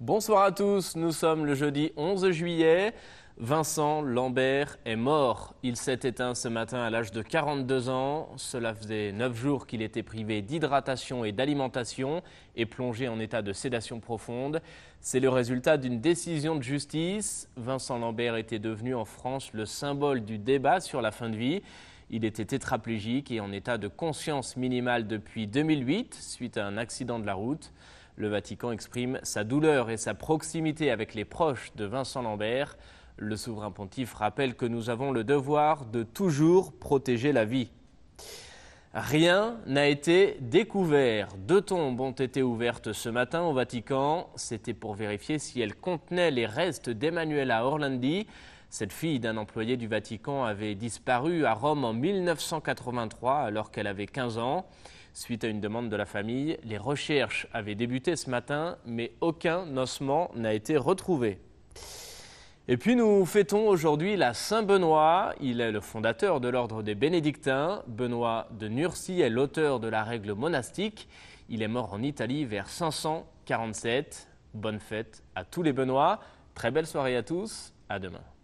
Bonsoir à tous, nous sommes le jeudi 11 juillet. Vincent Lambert est mort. Il s'est éteint ce matin à l'âge de 42 ans. Cela faisait 9 jours qu'il était privé d'hydratation et d'alimentation et plongé en état de sédation profonde. C'est le résultat d'une décision de justice. Vincent Lambert était devenu en France le symbole du débat sur la fin de vie. Il était tétraplégique et en état de conscience minimale depuis 2008 suite à un accident de la route. Le Vatican exprime sa douleur et sa proximité avec les proches de Vincent Lambert. Le souverain pontife rappelle que nous avons le devoir de toujours protéger la vie. Rien n'a été découvert. Deux tombes ont été ouvertes ce matin au Vatican. C'était pour vérifier si elles contenaient les restes d'Emmanuela Orlandi, cette fille d'un employé du Vatican avait disparu à Rome en 1983 alors qu'elle avait 15 ans. Suite à une demande de la famille, les recherches avaient débuté ce matin, mais aucun ossement n'a été retrouvé. Et puis nous fêtons aujourd'hui la Saint-Benoît. Il est le fondateur de l'ordre des bénédictins. Benoît de Nursi est l'auteur de la règle monastique. Il est mort en Italie vers 547. Bonne fête à tous les Benoîts. Très belle soirée à tous. À demain.